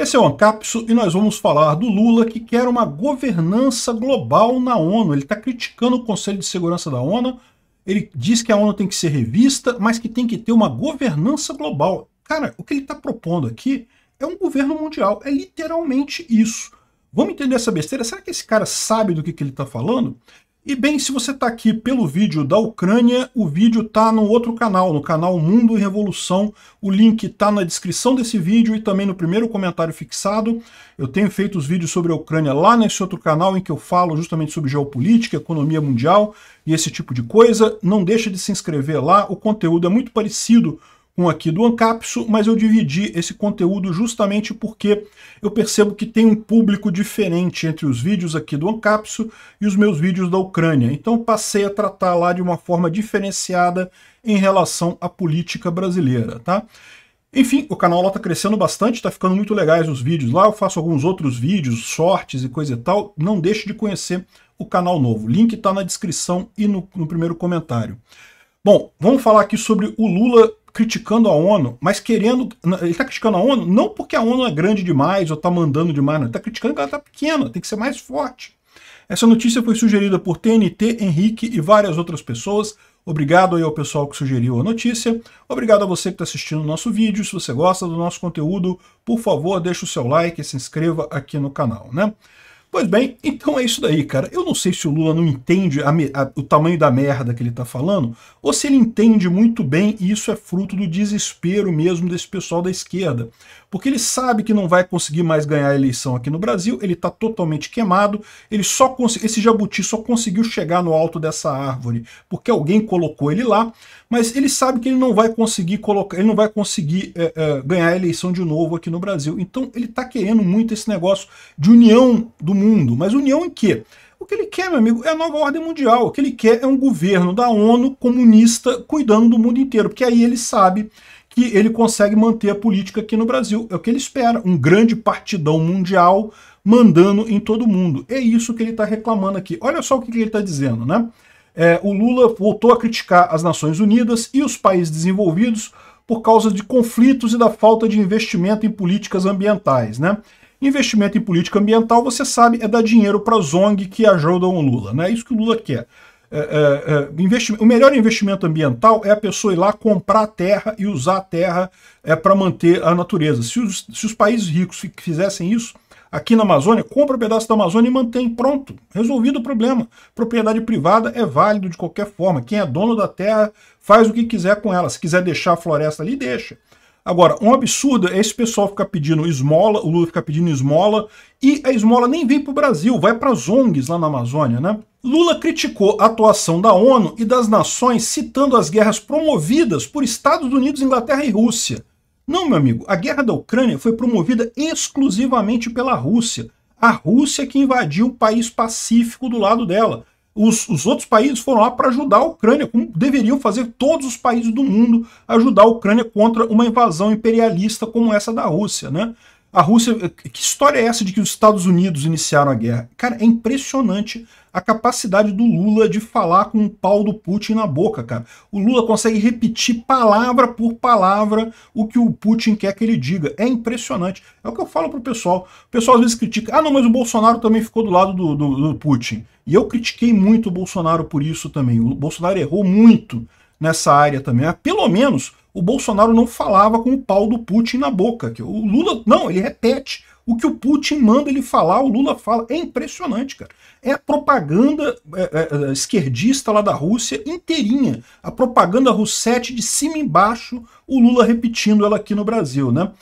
Esse é o Ancapso e nós vamos falar do Lula que quer uma governança global na ONU. Ele está criticando o Conselho de Segurança da ONU, ele diz que a ONU tem que ser revista, mas que tem que ter uma governança global. Cara, o que ele está propondo aqui é um governo mundial, é literalmente isso. Vamos entender essa besteira? Será que esse cara sabe do que, que ele está falando? E bem, se você está aqui pelo vídeo da Ucrânia, o vídeo está no outro canal, no canal Mundo e Revolução. O link está na descrição desse vídeo e também no primeiro comentário fixado. Eu tenho feito os vídeos sobre a Ucrânia lá nesse outro canal em que eu falo justamente sobre geopolítica, economia mundial e esse tipo de coisa. Não deixa de se inscrever lá, o conteúdo é muito parecido um aqui do Ancapso, mas eu dividi esse conteúdo justamente porque eu percebo que tem um público diferente entre os vídeos aqui do Ancapso e os meus vídeos da Ucrânia. Então passei a tratar lá de uma forma diferenciada em relação à política brasileira, tá? Enfim, o canal lá está crescendo bastante, está ficando muito legais os vídeos lá, eu faço alguns outros vídeos, sortes e coisa e tal, não deixe de conhecer o canal novo. Link está na descrição e no, no primeiro comentário. Bom, vamos falar aqui sobre o Lula criticando a ONU, mas querendo. Ele está criticando a ONU não porque a ONU é grande demais ou está mandando demais, não. Ele está criticando que ela está pequena, tem que ser mais forte. Essa notícia foi sugerida por TNT, Henrique e várias outras pessoas. Obrigado aí ao pessoal que sugeriu a notícia. Obrigado a você que está assistindo o nosso vídeo. Se você gosta do nosso conteúdo, por favor, deixe o seu like e se inscreva aqui no canal, né? Pois bem, então é isso daí, cara. Eu não sei se o Lula não entende a, a, o tamanho da merda que ele tá falando, ou se ele entende muito bem e isso é fruto do desespero mesmo desse pessoal da esquerda porque ele sabe que não vai conseguir mais ganhar a eleição aqui no Brasil, ele está totalmente queimado, ele só esse jabuti só conseguiu chegar no alto dessa árvore porque alguém colocou ele lá, mas ele sabe que ele não vai conseguir colocar, ele não vai conseguir é, é, ganhar a eleição de novo aqui no Brasil. Então ele está querendo muito esse negócio de união do mundo, mas união em quê? O que ele quer, meu amigo, é a nova ordem mundial. O que ele quer é um governo da ONU comunista cuidando do mundo inteiro, porque aí ele sabe que ele consegue manter a política aqui no Brasil. É o que ele espera, um grande partidão mundial mandando em todo mundo. É isso que ele está reclamando aqui. Olha só o que, que ele está dizendo, né? É, o Lula voltou a criticar as Nações Unidas e os países desenvolvidos por causa de conflitos e da falta de investimento em políticas ambientais, né? Investimento em política ambiental, você sabe, é dar dinheiro para as ONG que ajudam o Lula, né? É isso que o Lula quer. É, é, é, o melhor investimento ambiental é a pessoa ir lá comprar terra e usar a terra é, para manter a natureza. Se os, se os países ricos fizessem isso, aqui na Amazônia, compra um pedaço da Amazônia e mantém. Pronto, resolvido o problema. Propriedade privada é válido de qualquer forma. Quem é dono da terra faz o que quiser com ela. Se quiser deixar a floresta ali, deixa. Agora, um absurdo é esse pessoal ficar pedindo esmola, o Lula ficar pedindo esmola, e a esmola nem vem para o Brasil, vai para as ONGs lá na Amazônia, né? Lula criticou a atuação da ONU e das nações citando as guerras promovidas por Estados Unidos, Inglaterra e Rússia. Não, meu amigo, a guerra da Ucrânia foi promovida exclusivamente pela Rússia. A Rússia que invadiu o país pacífico do lado dela. Os, os outros países foram lá para ajudar a Ucrânia, como deveriam fazer todos os países do mundo ajudar a Ucrânia contra uma invasão imperialista como essa da Rússia, né? A Rússia. Eh, que história é essa de que os Estados Unidos iniciaram a guerra? Cara, é impressionante a capacidade do Lula de falar com o pau do Putin na boca, cara. O Lula consegue repetir palavra por palavra o que o Putin quer que ele diga. É impressionante. É o que eu falo pro pessoal. O pessoal às vezes critica. Ah, não, mas o Bolsonaro também ficou do lado do, do, do Putin. E eu critiquei muito o Bolsonaro por isso também. O Bolsonaro errou muito nessa área também. É, pelo menos o Bolsonaro não falava com o pau do Putin na boca. Que o Lula, não, ele repete o que o Putin manda ele falar, o Lula fala. É impressionante, cara. É a propaganda é, é, esquerdista lá da Rússia inteirinha. A propaganda russete de cima embaixo, o Lula repetindo ela aqui no Brasil, né?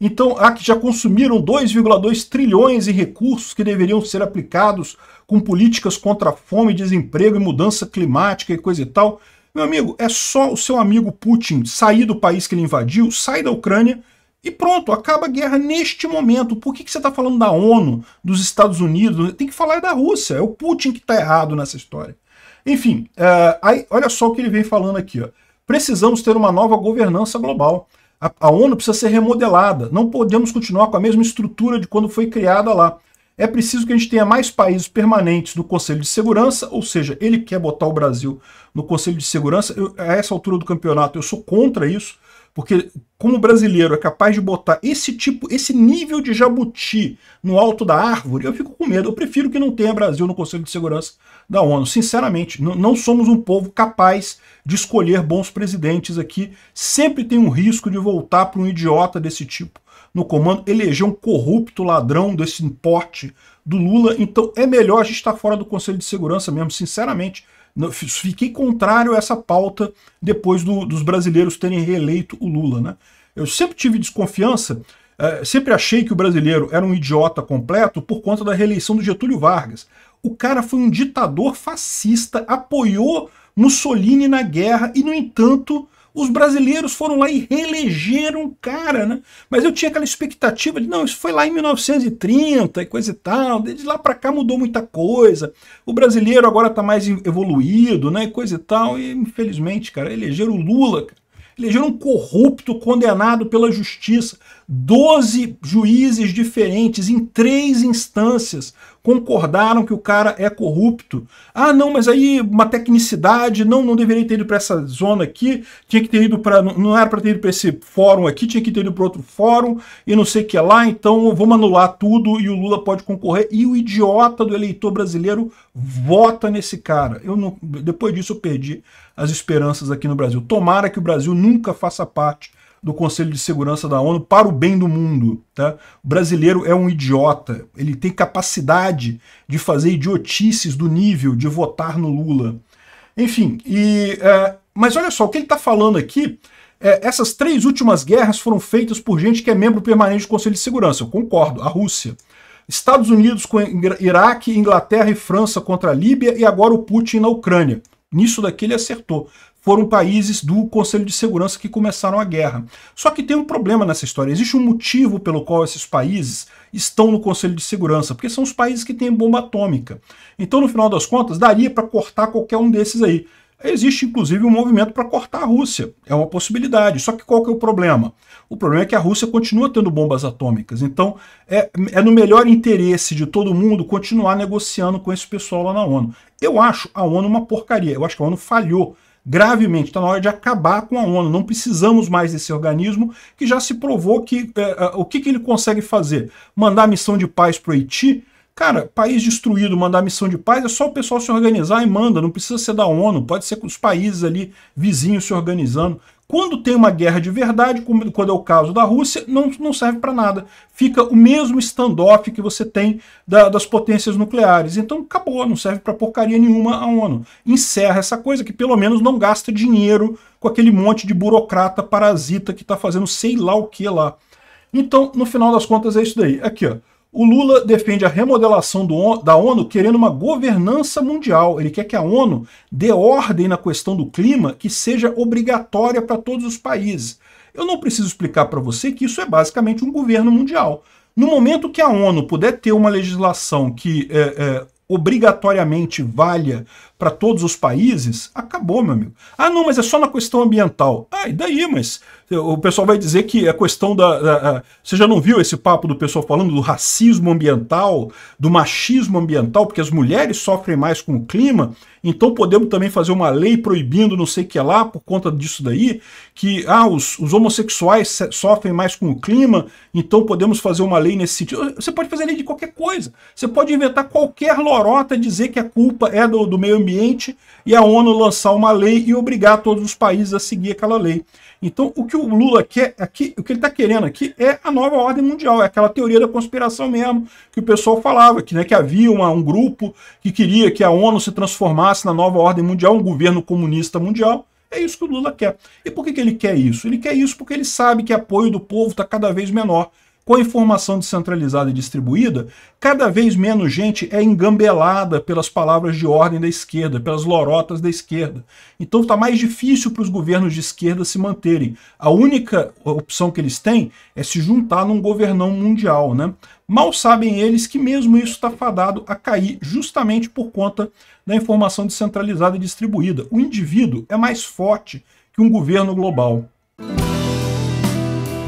Então, há que já consumiram 2,2 trilhões em recursos que deveriam ser aplicados com políticas contra a fome, desemprego e mudança climática e coisa e tal. Meu amigo, é só o seu amigo Putin sair do país que ele invadiu, sair da Ucrânia e pronto, acaba a guerra neste momento. Por que, que você está falando da ONU, dos Estados Unidos? Tem que falar da Rússia. É o Putin que está errado nessa história. Enfim, eh, aí, olha só o que ele vem falando aqui. Ó. Precisamos ter uma nova governança global. A, a ONU precisa ser remodelada. Não podemos continuar com a mesma estrutura de quando foi criada lá é preciso que a gente tenha mais países permanentes no Conselho de Segurança, ou seja, ele quer botar o Brasil no Conselho de Segurança. Eu, a essa altura do campeonato eu sou contra isso, porque como brasileiro é capaz de botar esse tipo, esse nível de jabuti no alto da árvore, eu fico com medo. Eu prefiro que não tenha Brasil no Conselho de Segurança da ONU. Sinceramente, não somos um povo capaz de escolher bons presidentes aqui. Sempre tem um risco de voltar para um idiota desse tipo no comando, eleger um corrupto ladrão desse importe do Lula. Então é melhor a gente estar fora do Conselho de Segurança mesmo, sinceramente. Fiquei contrário a essa pauta depois do, dos brasileiros terem reeleito o Lula. Né? Eu sempre tive desconfiança, é, sempre achei que o brasileiro era um idiota completo por conta da reeleição do Getúlio Vargas. O cara foi um ditador fascista, apoiou Mussolini na guerra e, no entanto, os brasileiros foram lá e reelegeram o cara, né? Mas eu tinha aquela expectativa de, não, isso foi lá em 1930 e coisa e tal, desde lá para cá mudou muita coisa. O brasileiro agora tá mais evoluído, né, e coisa e tal, e infelizmente, cara, elegeram o Lula, cara. Elegeram um corrupto condenado pela justiça. Doze juízes diferentes em três instâncias concordaram que o cara é corrupto. Ah, não, mas aí uma tecnicidade, não, não deveria ter ido para essa zona aqui, tinha que ter ido para não era para ter ido para esse fórum aqui, tinha que ter ido para outro fórum e não sei o que lá, então vamos anular tudo e o Lula pode concorrer e o idiota do eleitor brasileiro vota nesse cara. Eu não, depois disso eu perdi as esperanças aqui no Brasil. Tomara que o Brasil nunca faça parte do Conselho de Segurança da ONU para o bem do mundo. Tá? O brasileiro é um idiota, ele tem capacidade de fazer idiotices do nível de votar no Lula. Enfim, e, é, mas olha só, o que ele está falando aqui, é, essas três últimas guerras foram feitas por gente que é membro permanente do Conselho de Segurança, eu concordo, a Rússia. Estados Unidos com Iraque, Inglaterra e França contra a Líbia e agora o Putin na Ucrânia. Nisso daqui ele acertou foram países do Conselho de Segurança que começaram a guerra. Só que tem um problema nessa história. Existe um motivo pelo qual esses países estão no Conselho de Segurança, porque são os países que têm bomba atômica. Então, no final das contas, daria para cortar qualquer um desses aí. Existe, inclusive, um movimento para cortar a Rússia. É uma possibilidade. Só que qual que é o problema? O problema é que a Rússia continua tendo bombas atômicas. Então, é, é no melhor interesse de todo mundo continuar negociando com esse pessoal lá na ONU. Eu acho a ONU uma porcaria. Eu acho que a ONU falhou gravemente. Está na hora de acabar com a ONU. Não precisamos mais desse organismo que já se provou que é, é o que, que ele consegue fazer? Mandar missão de paz para o Haiti? Cara, país destruído, mandar missão de paz, é só o pessoal se organizar e manda, não precisa ser da ONU, pode ser com os países ali vizinhos se organizando. Quando tem uma guerra de verdade, como, quando é o caso da Rússia, não, não serve para nada. Fica o mesmo standoff que você tem da, das potências nucleares. Então acabou, não serve para porcaria nenhuma a ONU. Encerra essa coisa que pelo menos não gasta dinheiro com aquele monte de burocrata parasita que está fazendo sei lá o que lá. Então, no final das contas, é isso daí. Aqui, ó. O Lula defende a remodelação do, da ONU querendo uma governança mundial. Ele quer que a ONU dê ordem na questão do clima que seja obrigatória para todos os países. Eu não preciso explicar para você que isso é basicamente um governo mundial. No momento que a ONU puder ter uma legislação que é, é, obrigatoriamente valha para todos os países, acabou, meu amigo. Ah, não, mas é só na questão ambiental. Ah, e daí, mas o pessoal vai dizer que a é questão da, da, da. Você já não viu esse papo do pessoal falando do racismo ambiental, do machismo ambiental, porque as mulheres sofrem mais com o clima, então podemos também fazer uma lei proibindo não sei o que lá por conta disso daí, que ah, os, os homossexuais sofrem mais com o clima, então podemos fazer uma lei nesse sentido. Você pode fazer lei de qualquer coisa. Você pode inventar qualquer lorota dizer que a culpa é do, do meio ambiente Ambiente e a ONU lançar uma lei e obrigar todos os países a seguir aquela lei. Então, o que o Lula quer aqui, o que ele está querendo aqui é a nova ordem mundial, é aquela teoria da conspiração mesmo que o pessoal falava, que, né, que havia uma, um grupo que queria que a ONU se transformasse na nova ordem mundial, um governo comunista mundial. É isso que o Lula quer. E por que, que ele quer isso? Ele quer isso porque ele sabe que o apoio do povo está cada vez menor. Com a informação descentralizada e distribuída, cada vez menos gente é engambelada pelas palavras de ordem da esquerda, pelas lorotas da esquerda. Então está mais difícil para os governos de esquerda se manterem. A única opção que eles têm é se juntar num governão mundial. Né? Mal sabem eles que mesmo isso está fadado a cair justamente por conta da informação descentralizada e distribuída. O indivíduo é mais forte que um governo global.